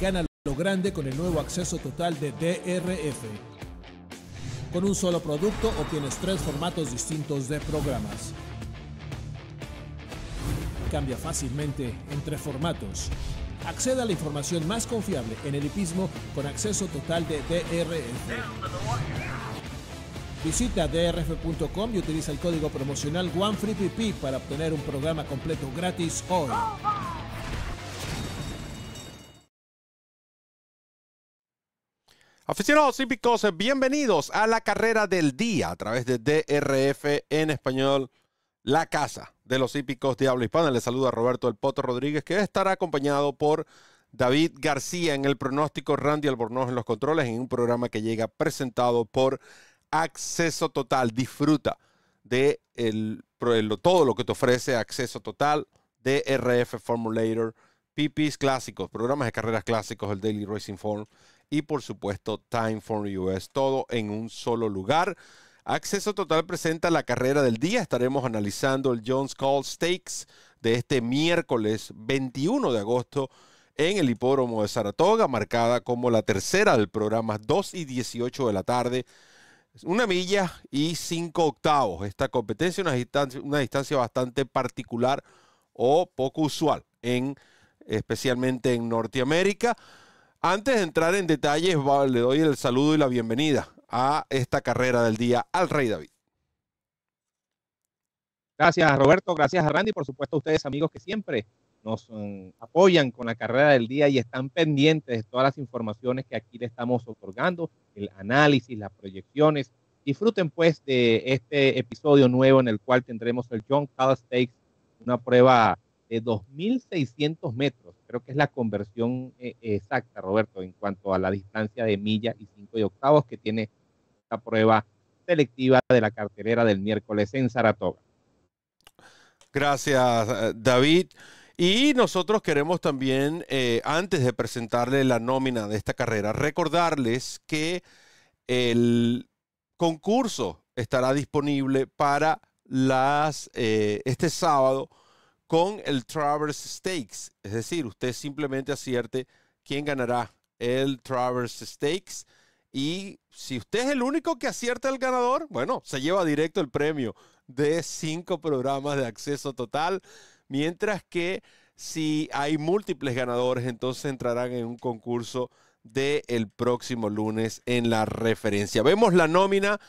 gana lo grande con el nuevo acceso total de DRF. Con un solo producto obtienes tres formatos distintos de programas. Cambia fácilmente entre formatos. Acceda a la información más confiable en el con acceso total de DRF. Visita drf.com y utiliza el código promocional OneFreePP para obtener un programa completo gratis hoy. Aficionados hípicos, bienvenidos a la carrera del día a través de DRF en español, la casa de los hípicos Diablo hispana. Les saluda Roberto del Poto Rodríguez, que estará acompañado por David García en el pronóstico, Randy Albornoz en los controles, en un programa que llega presentado por Acceso Total. Disfruta de todo lo que te ofrece Acceso Total, DRF Formulator, PPs clásicos, programas de carreras clásicos, el Daily Racing Form y por supuesto Time for US, todo en un solo lugar. Acceso Total presenta la carrera del día. Estaremos analizando el Jones Call Stakes de este miércoles 21 de agosto en el hipódromo de Saratoga, marcada como la tercera del programa, 2 y 18 de la tarde. Una milla y cinco octavos. Esta competencia una distancia, una distancia bastante particular o poco usual, en, especialmente en Norteamérica. Antes de entrar en detalles, le doy el saludo y la bienvenida a esta carrera del día al Rey David. Gracias Roberto, gracias a Randy, por supuesto a ustedes amigos que siempre nos um, apoyan con la carrera del día y están pendientes de todas las informaciones que aquí le estamos otorgando, el análisis, las proyecciones. Disfruten pues de este episodio nuevo en el cual tendremos el John Cal Stakes, una prueba de 2.600 metros. Creo que es la conversión eh, exacta, Roberto, en cuanto a la distancia de milla y cinco y octavos que tiene la prueba selectiva de la carterera del miércoles en Saratoga. Gracias, eh, David. Y nosotros queremos también, eh, antes de presentarle la nómina de esta carrera, recordarles que el concurso estará disponible para las, este sábado con el Traverse Stakes. Es decir, usted simplemente acierte quién ganará el Traverse Stakes. Y si usted es el único que acierta el ganador, bueno, se lleva directo el premio de cinco programas de acceso total. Mientras que si hay múltiples ganadores, entonces entrarán en un concurso del el próximo lunes en la referencia. Vemos la nómina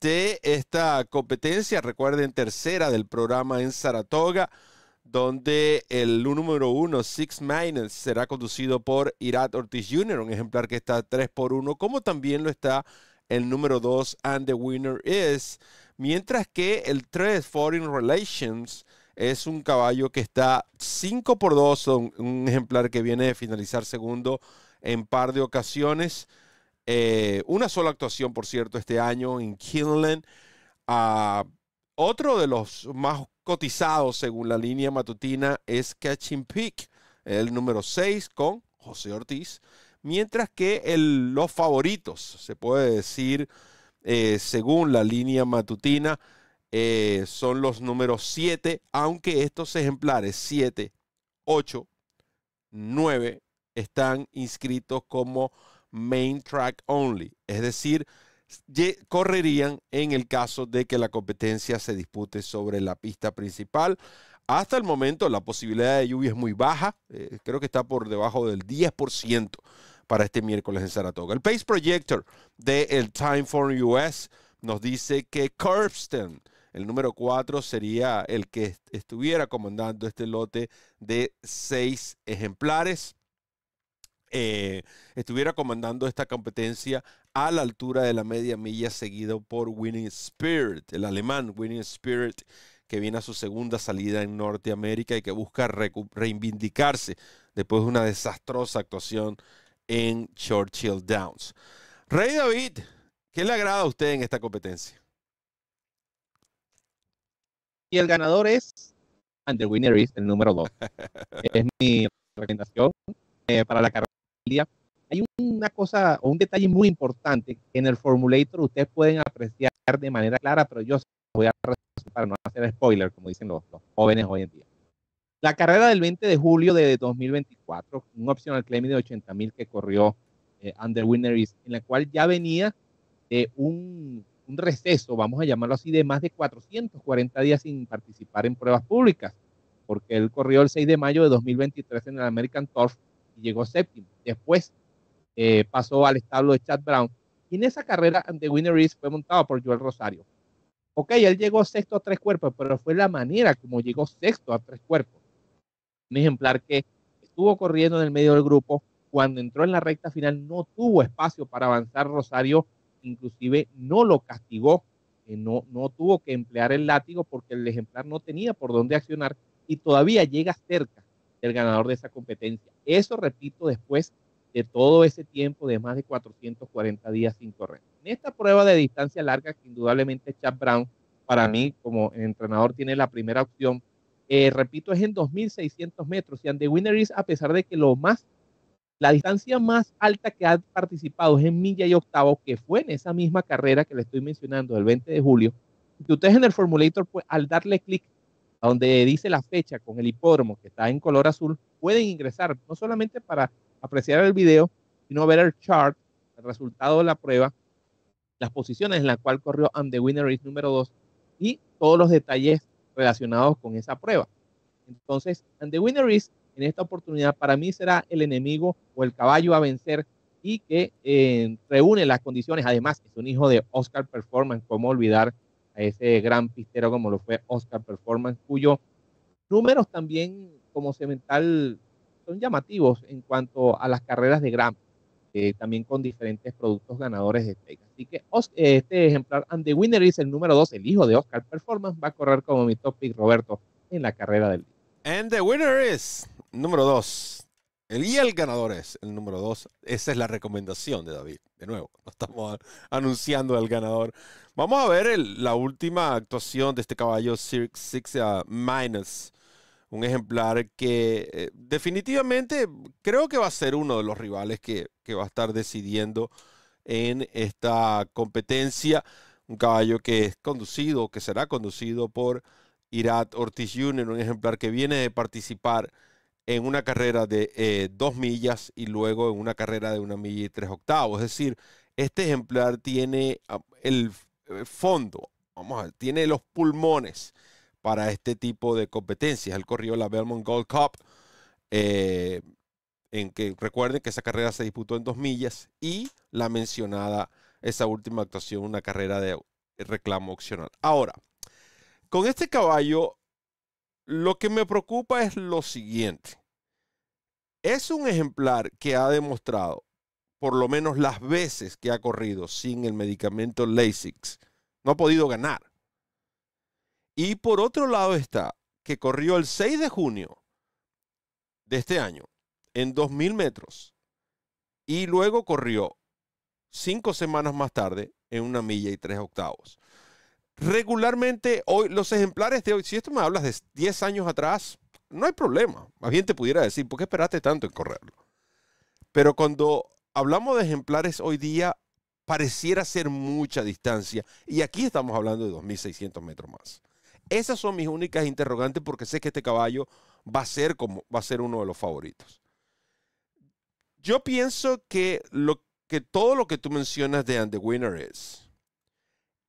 de esta competencia, recuerden, tercera del programa en Saratoga donde el número uno, Six Minutes, será conducido por Irat Ortiz Jr., un ejemplar que está 3 por 1 como también lo está el número 2, And the Winner Is, mientras que el 3, Foreign Relations, es un caballo que está 5 por 2 un, ejemplar que viene de finalizar segundo en par de ocasiones. Eh, una sola actuación, por cierto, este año en Kinland. Ah, otro de los más cotizado según la línea matutina es Catching Peak, el número 6 con José Ortiz, mientras que los favoritos, se puede decir, eh, según la línea matutina, eh, son los números 7, aunque estos ejemplares 7, 8, 9 están inscritos como main track only, es decir, correrían en el caso de que la competencia se dispute sobre la pista principal. Hasta el momento la posibilidad de lluvia es muy baja, eh, creo que está por debajo del 10% para este miércoles en Saratoga. El Pace Projector del el Time for US nos dice que Kirsten, el número 4, sería el que estuviera comandando este lote de 6 ejemplares. Eh, estuviera comandando esta competencia a la altura de la media milla, seguido por Winning Spirit, el alemán Winning Spirit, que viene a su segunda salida en Norteamérica y que busca reivindicarse después de una desastrosa actuación en Churchill Downs. Rey David, ¿qué le agrada a usted en esta competencia? Y el ganador es And the winner el número 2. es mi recomendación eh, para la carrera hay una cosa o un detalle muy importante en el formulator ustedes pueden apreciar de manera clara, pero yo voy a no hacer spoiler, como dicen los, jóvenes hoy en día. La carrera del 20 de julio de 2024, un optional claim de 80 mil que corrió eh, Under East, en la cual ya venía de un, un receso, vamos a llamarlo así, de más de 440 días sin participar en pruebas públicas, porque él corrió el 6 de mayo de 2023 en el American Turf y llegó séptimo. Después eh, pasó al establo de Chad Brown. Y en esa carrera de Winner East fue montado por Joel Rosario. Ok, él llegó sexto a tres cuerpos, pero fue la manera como llegó sexto a tres cuerpos. Un ejemplar que estuvo corriendo en el medio del grupo. Cuando entró en la recta final no tuvo espacio para avanzar Rosario, inclusive no lo castigó, eh, no, no tuvo que emplear el látigo porque el ejemplar no tenía por dónde accionar y todavía llega cerca del ganador de esa competencia. Eso, repito, después todo ese tiempo de más de 440 días sin correr. En esta prueba de distancia larga, que indudablemente Chad Brown, para mí como entrenador, tiene la primera opción, eh, repito, es en 2.600 metros. Y Andy Winner is, a pesar de que lo más, la distancia más alta que ha participado es en milla y octavo, que fue en esa misma carrera que le estoy mencionando, el 20 de julio, que ustedes en el formulator, pues, al darle clic a donde dice la fecha con el hipódromo que está en color azul, pueden ingresar no solamente para apreciar el video, no ver el chart, el resultado de la prueba, las posiciones en las cuales corrió And the Winner is número 2 y todos los detalles relacionados con esa prueba. Entonces, And the Winner is en esta oportunidad para mí será el enemigo o el caballo a vencer y que eh, reúne las condiciones. Además, es un hijo de Oscar Performance, cómo olvidar a ese gran pistero como lo fue Oscar Performance, cuyo números también como cemental son llamativos en cuanto a las carreras de Gram, eh, también con diferentes productos ganadores de steak. Así que eh, este ejemplar, And the Winner is el número 2, el hijo de Oscar Performance, va a correr como mi topic Roberto en la carrera del And the winner is número 2. El y el ganador es el número 2. Esa es la recomendación de David. De nuevo, no estamos anunciando al ganador. Vamos a ver el, la última actuación de este caballo Six uh, Minus un ejemplar que eh, definitivamente creo que va a ser uno de los rivales que, va a estar decidiendo en esta competencia. Un caballo que es conducido, que será conducido por Irat Ortiz Jr., un ejemplar que viene de participar en una carrera de eh, dos millas y luego en una carrera de una milla y tres octavos. Es decir, este ejemplar tiene ah, el, eh, fondo, vamos a ver, tiene los pulmones para este tipo de competencias. Él corrió la Belmont Gold Cup, eh, en que recuerden que esa carrera se disputó en dos millas y la mencionada, esa última actuación, una carrera de reclamo opcional. Ahora, con este caballo, lo que me preocupa es lo siguiente. Es un ejemplar que ha demostrado, por lo menos las veces que ha corrido sin el medicamento Lasix, no ha podido ganar. Y por otro lado está que corrió el 6 de junio de este año en 2.000 metros y luego corrió cinco semanas más tarde en una milla y tres octavos. Regularmente, hoy, los ejemplares de hoy, si esto me hablas de 10 años atrás, no hay problema. Más bien te pudiera decir, ¿por qué esperaste tanto en correrlo? Pero cuando hablamos de ejemplares hoy día, pareciera ser mucha distancia. Y aquí estamos hablando de 2.600 metros más. Esas son mis únicas interrogantes porque sé que este caballo va a ser como va a ser uno de los favoritos. Yo pienso que, lo, que todo lo que tú mencionas de And the Winner es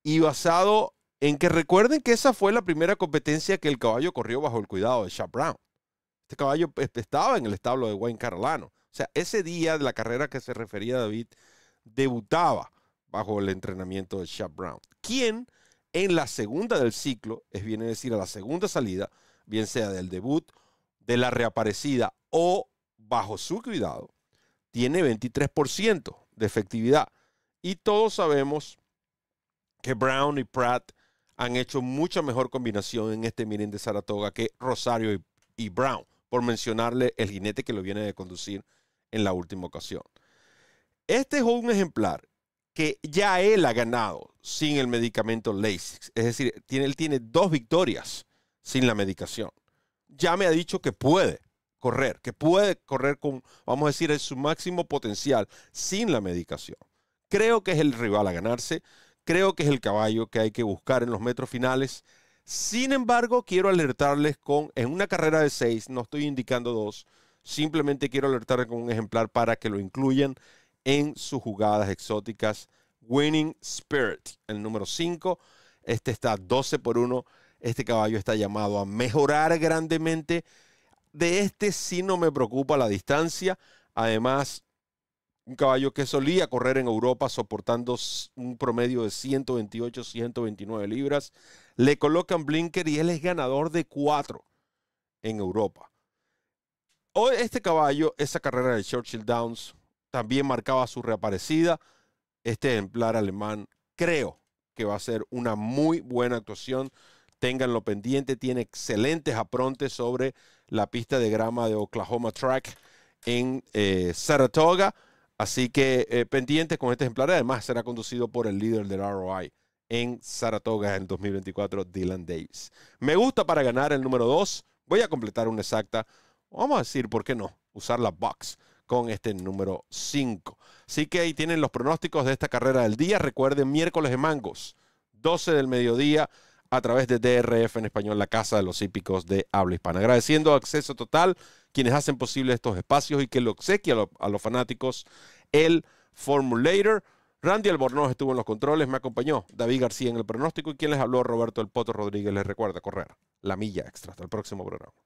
y basado en que recuerden que esa fue la primera competencia que el caballo corrió bajo el cuidado de Sharp Brown. Este caballo pues, estaba en el establo de Wayne Carolano. O sea, ese día de la carrera que se refería David debutaba bajo el entrenamiento de Sharp Brown, ¿Quién? en la segunda del ciclo, es bien decir, a la segunda salida, bien sea del debut, de la reaparecida o bajo su cuidado, tiene 23% de efectividad. Y todos sabemos que Brown y Pratt han hecho mucha mejor combinación en este miren de Saratoga que Rosario y, y Brown, por mencionarle el jinete que lo viene de conducir en la última ocasión. Este es un ejemplar que ya él ha ganado sin el medicamento LASIX. Es decir, él tiene dos victorias sin la medicación. Ya me ha dicho que puede correr, que puede correr con, vamos a decir, su máximo potencial sin la medicación. Creo que es el rival a ganarse, creo que es el caballo que hay que buscar en los metros finales. Sin embargo, quiero alertarles con, en una carrera de seis, no estoy indicando dos, simplemente quiero alertarles con un ejemplar para que lo incluyan en sus jugadas exóticas. Winning Spirit, el número 5. Este está 12 por 1. Este caballo está llamado a mejorar grandemente. De este si no me preocupa la distancia. Además, un caballo que solía correr en Europa soportando un promedio de 128, 129 libras. Le colocan blinker y él es ganador de 4 en Europa. Hoy este caballo, esa carrera de Churchill Downs, también marcaba su reaparecida. Este ejemplar alemán creo que va a ser una muy buena actuación. Ténganlo pendiente, tiene excelentes aprontes sobre la pista de grama de Oklahoma Track en eh, Saratoga. Así que eh, pendiente pendientes con este ejemplar. Además, será conducido por el líder del ROI en Saratoga en 2024, Dylan Davis. Me gusta para ganar el número 2. Voy a completar una exacta. Vamos a decir, ¿por qué no? Usar la box con este número 5. Así que ahí tienen los pronósticos de esta carrera del día. Recuerden, miércoles de mangos, 12 del mediodía, a través de DRF en español, la Casa de los Hípicos de Habla Hispana. Agradeciendo acceso total quienes hacen posible estos espacios y que lo obsequia a, los fanáticos el Formulator. Randy Albornoz estuvo en los controles, me acompañó David García en el pronóstico y quien les habló Roberto El Poto Rodríguez les recuerda correr la milla extra. Hasta el próximo programa.